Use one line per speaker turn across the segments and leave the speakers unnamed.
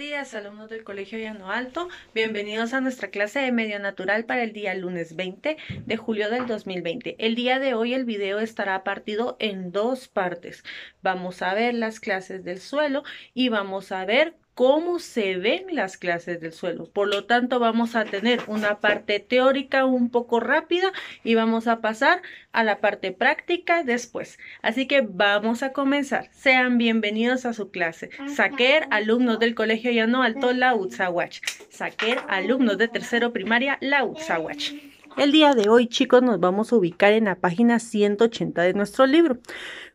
días, alumnos del Colegio Llano Alto. Bienvenidos a nuestra clase de Medio Natural para el día lunes 20 de julio del 2020. El día de hoy el video estará partido en dos partes. Vamos a ver las clases del suelo y vamos a ver cómo se ven las clases del suelo. Por lo tanto, vamos a tener una parte teórica un poco rápida y vamos a pasar a la parte práctica después. Así que vamos a comenzar. Sean bienvenidos a su clase. Saquer, alumnos del Colegio Llano Alto La UTSAWatch. Saquer, alumnos de tercero primaria La Utsawach. El día de hoy, chicos, nos vamos a ubicar en la página 180 de nuestro libro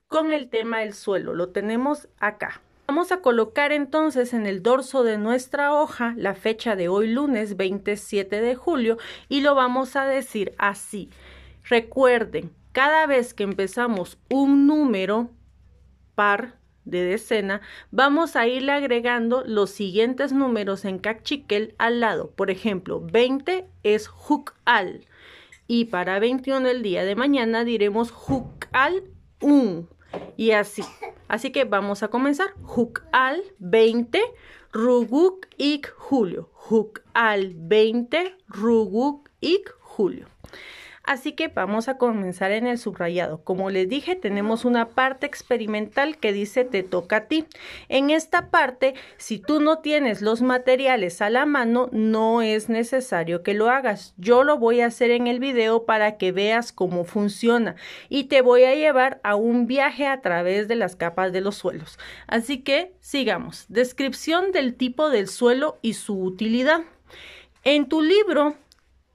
con el tema del suelo. Lo tenemos acá. Vamos a colocar entonces en el dorso de nuestra hoja la fecha de hoy lunes 27 de julio y lo vamos a decir así. Recuerden, cada vez que empezamos un número par de decena, vamos a irle agregando los siguientes números en cachiquel al lado. Por ejemplo, 20 es al y para 21 el día de mañana diremos al un y así. Así que vamos a comenzar. Huk al 20, ruguk ik julio. Huk al 20, ruguk ik julio. Así que vamos a comenzar en el subrayado. Como les dije, tenemos una parte experimental que dice te toca a ti. En esta parte, si tú no tienes los materiales a la mano, no es necesario que lo hagas. Yo lo voy a hacer en el video para que veas cómo funciona y te voy a llevar a un viaje a través de las capas de los suelos. Así que sigamos. Descripción del tipo del suelo y su utilidad. En tu libro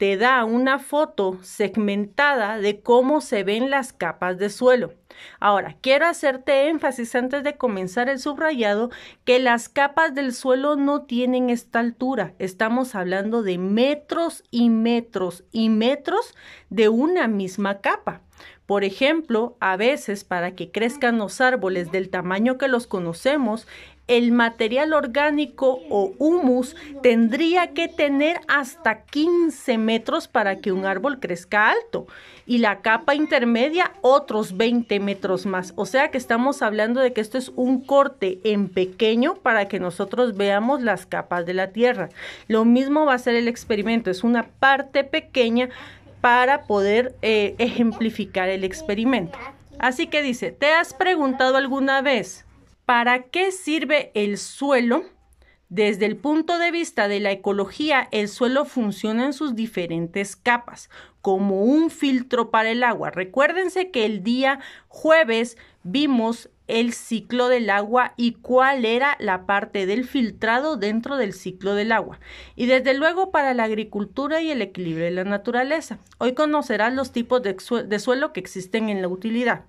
te da una foto segmentada de cómo se ven las capas de suelo. Ahora, quiero hacerte énfasis antes de comenzar el subrayado que las capas del suelo no tienen esta altura. Estamos hablando de metros y metros y metros de una misma capa. Por ejemplo, a veces para que crezcan los árboles del tamaño que los conocemos, el material orgánico o humus tendría que tener hasta 15 metros para que un árbol crezca alto y la capa intermedia otros 20 metros más. O sea que estamos hablando de que esto es un corte en pequeño para que nosotros veamos las capas de la tierra. Lo mismo va a ser el experimento, es una parte pequeña para poder eh, ejemplificar el experimento. Así que dice, ¿te has preguntado alguna vez? ¿Para qué sirve el suelo? Desde el punto de vista de la ecología, el suelo funciona en sus diferentes capas, como un filtro para el agua. Recuérdense que el día jueves vimos el ciclo del agua y cuál era la parte del filtrado dentro del ciclo del agua. Y desde luego para la agricultura y el equilibrio de la naturaleza. Hoy conocerán los tipos de, suelo que existen en la utilidad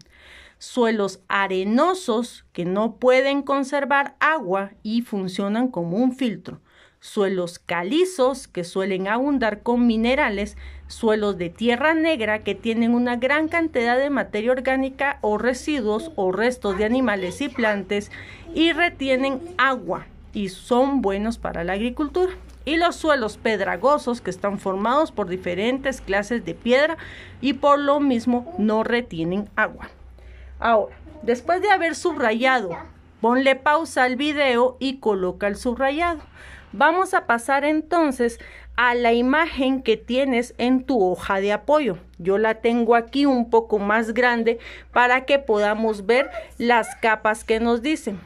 suelos arenosos que no pueden conservar agua y funcionan como un filtro, suelos calizos que suelen abundar con minerales, suelos de tierra negra que tienen una gran cantidad de materia orgánica o residuos o restos de animales y plantas y retienen agua y son buenos para la agricultura. Y los suelos pedregosos que están formados por diferentes clases de piedra y por lo mismo no retienen agua. Ahora, después de haber subrayado, ponle pausa al video y coloca el subrayado. Vamos a pasar entonces a la imagen que tienes en tu hoja de apoyo. Yo la tengo aquí un poco más grande para que podamos ver las capas que nos dicen.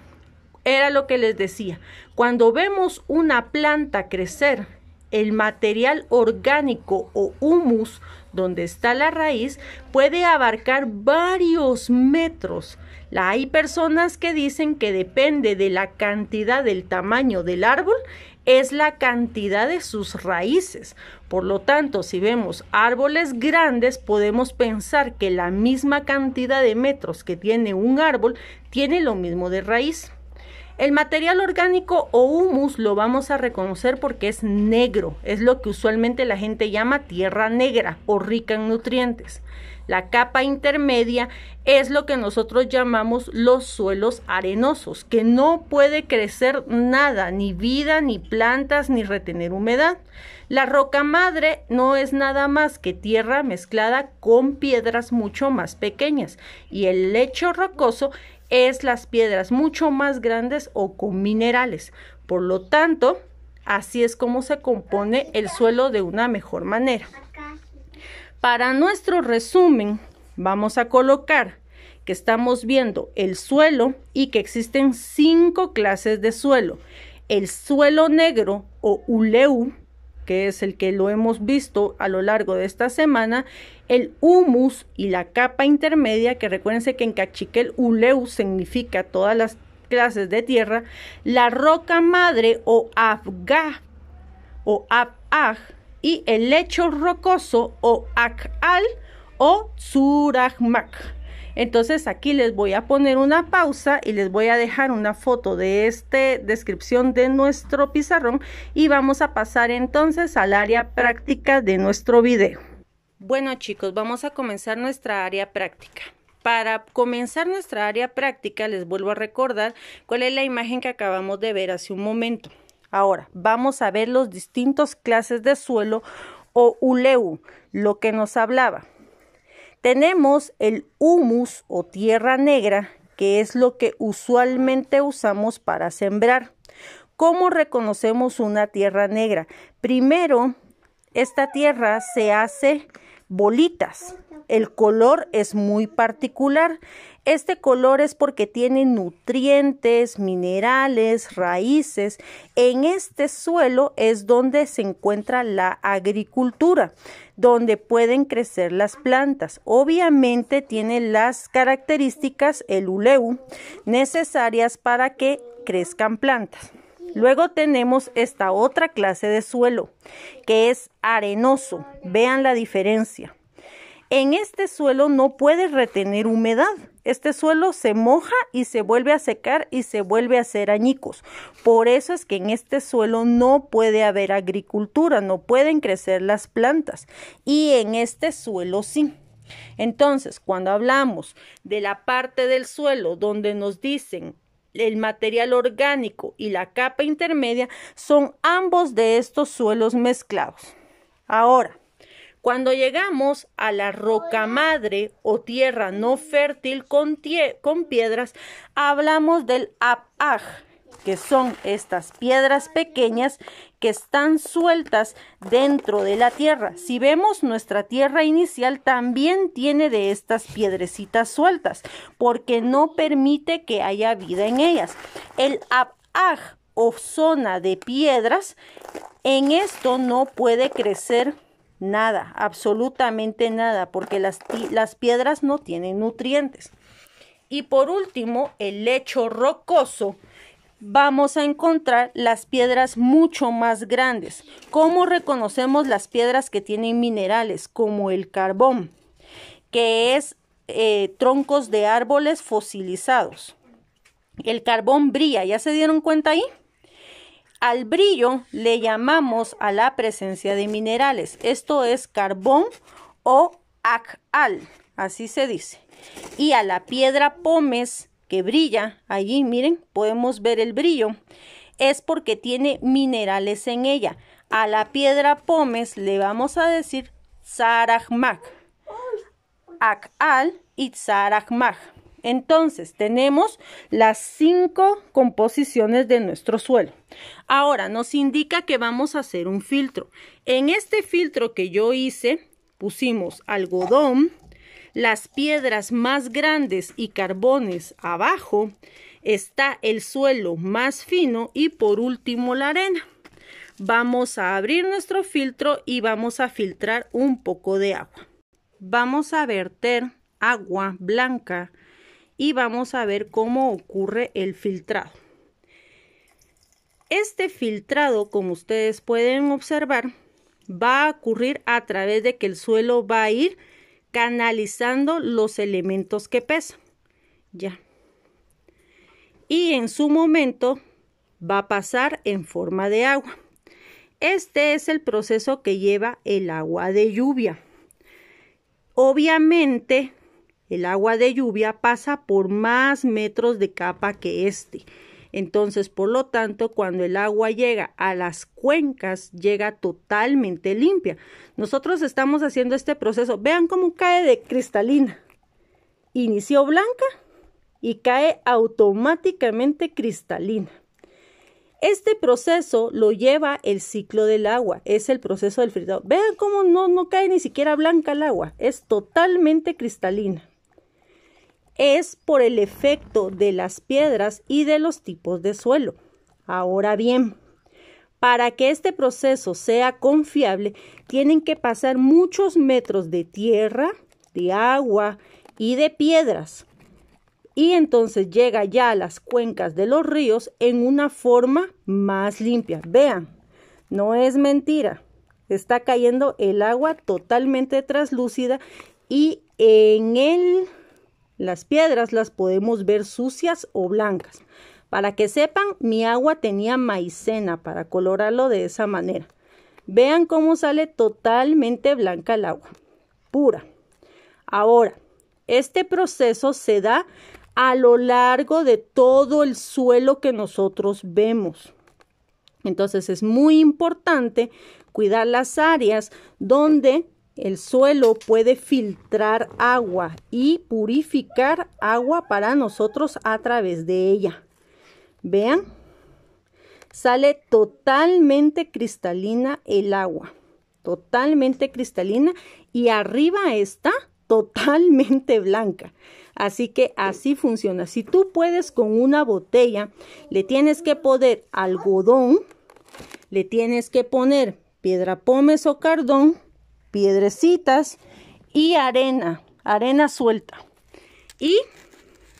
Era lo que les decía. Cuando vemos una planta crecer, el material orgánico o humus donde está la raíz puede abarcar varios metros. hay personas que dicen que depende de la cantidad del tamaño del árbol, es la cantidad de sus raíces. Por lo tanto, si vemos árboles grandes, podemos pensar que la misma cantidad de metros que tiene un árbol tiene lo mismo de raíz. El material orgánico o humus lo vamos a reconocer porque es negro, es lo que usualmente la gente llama tierra negra o rica en nutrientes. La capa intermedia es lo que nosotros llamamos los suelos arenosos, que no puede crecer nada, ni vida, ni plantas, ni retener humedad. La roca madre no es nada más que tierra mezclada con piedras mucho más pequeñas y el lecho rocoso es las piedras mucho más grandes o con minerales. Por lo tanto, así es como se compone el suelo de una mejor manera. Para nuestro resumen, vamos a colocar que estamos viendo el suelo y que existen cinco clases de suelo. El suelo negro o uleu, que es el que lo hemos visto a lo largo de esta semana, el humus y la capa intermedia, que recuérdense que en cachiquel uleu significa todas las clases de tierra, la roca madre o afga o abaj y el lecho rocoso o akal o tsurahmak. Entonces aquí les voy a poner una pausa y les voy a dejar una foto de esta descripción de nuestro pizarrón y vamos a pasar entonces al área práctica de nuestro video. Bueno chicos, vamos a comenzar nuestra área práctica. Para comenzar nuestra área práctica les vuelvo a recordar cuál es la imagen que acabamos de ver hace un momento. Ahora, vamos a ver los distintos clases de suelo o ULEU, e lo que nos hablaba. Tenemos el humus o tierra negra, que es lo que usualmente usamos para sembrar. ¿Cómo reconocemos una tierra negra? Primero, esta tierra se hace bolitas el color es muy particular. Este color es porque tiene nutrientes, minerales, raíces. En este suelo es donde se encuentra la agricultura, donde pueden crecer las plantas. Obviamente tiene las características, el uleu, necesarias para que crezcan plantas. Luego tenemos esta otra clase de suelo, que es arenoso. Vean la diferencia. En este suelo no puede retener humedad. Este suelo se moja y se vuelve a secar y se vuelve a hacer añicos. Por eso es que en este suelo no puede haber agricultura, no pueden crecer las plantas. Y en este suelo sí. Entonces, cuando hablamos de la parte del suelo donde nos dicen el material orgánico y la capa intermedia, son ambos de estos suelos mezclados. Ahora, cuando llegamos a la roca madre o tierra no fértil con, con piedras, hablamos del Abaj, que son estas piedras pequeñas que están sueltas dentro de la tierra. Si vemos nuestra tierra inicial también tiene de estas piedrecitas sueltas porque no permite que haya vida en ellas. El abaj o zona de piedras en esto no puede crecer Nada, absolutamente nada, porque las, las piedras no tienen nutrientes. Y por último, el lecho rocoso, vamos a encontrar las piedras mucho más grandes. ¿Cómo reconocemos las piedras que tienen minerales? Como el carbón, que es eh, troncos de árboles fosilizados. El carbón brilla, ¿ya se dieron cuenta ahí? Al brillo le llamamos a la presencia de minerales, esto es carbón o acal, así se dice. Y a la piedra pómez que brilla, allí miren, podemos ver el brillo, es porque tiene minerales en ella. A la piedra pómez le vamos a decir sarahmak, akal y saragmac. Entonces, tenemos las cinco composiciones de nuestro suelo. Ahora, nos indica que vamos a hacer un filtro. En este filtro que yo hice, pusimos algodón, las piedras más grandes y carbones abajo, está el suelo más fino y por último la arena. Vamos a abrir nuestro filtro y vamos a filtrar un poco de agua. Vamos a verter agua blanca y vamos a ver cómo ocurre el filtrado. Este filtrado, como ustedes pueden observar, va a ocurrir a través de que el suelo va a ir canalizando los elementos que pesan. Ya. Y en su momento va a pasar en forma de agua. Este es el proceso que lleva el agua de lluvia. Obviamente, el agua de lluvia pasa por más metros de capa que este. Entonces, por lo tanto, cuando el agua llega a las cuencas, llega totalmente limpia. Nosotros estamos haciendo este proceso. Vean cómo cae de cristalina. Inició blanca y cae automáticamente cristalina. Este proceso lo lleva el ciclo del agua, es el proceso del fritado. Vean cómo no cae ni siquiera blanca el agua, es totalmente cristalina es por el efecto de las piedras y de los tipos de suelo. Ahora bien, para que este proceso sea confiable, tienen que pasar muchos metros de tierra, de agua y de piedras. Y entonces llega ya a las cuencas de los ríos en una forma más limpia. Vean, no es mentira. Está cayendo el agua totalmente traslúcida y en el las piedras las podemos ver sucias o blancas. Para que sepan, mi agua tenía maicena para colorarlo de esa manera. Vean cómo sale totalmente blanca el agua, pura. Ahora, este proceso se da a lo largo de todo el suelo que nosotros vemos. Entonces es muy importante cuidar las áreas donde el suelo puede filtrar agua y purificar agua para nosotros a través de ella. Vean, sale totalmente cristalina el agua, totalmente cristalina y arriba está totalmente blanca. Así que así funciona. Si tú puedes con una botella, le tienes que poner algodón, le tienes que poner piedra pómez o cardón piedrecitas y arena, arena suelta. Y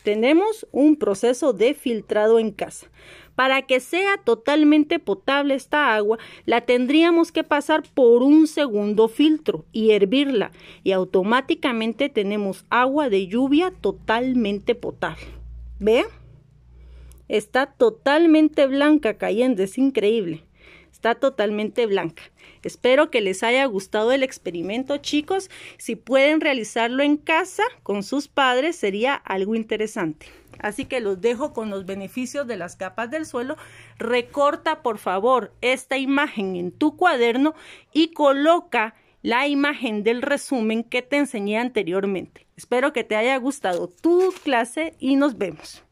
tenemos un proceso de filtrado en casa. Para que sea totalmente potable esta agua, la tendríamos que pasar por un segundo filtro y hervirla y automáticamente tenemos agua de lluvia totalmente potable. vea Está totalmente blanca cayendo, es increíble totalmente blanca. Espero que les haya gustado el experimento, chicos. Si pueden realizarlo en casa con sus padres, sería algo interesante. Así que los dejo con los beneficios de las capas del suelo. Recorta, por favor, esta imagen en tu cuaderno y coloca la imagen del resumen que te enseñé anteriormente. Espero que te haya gustado tu clase y nos vemos.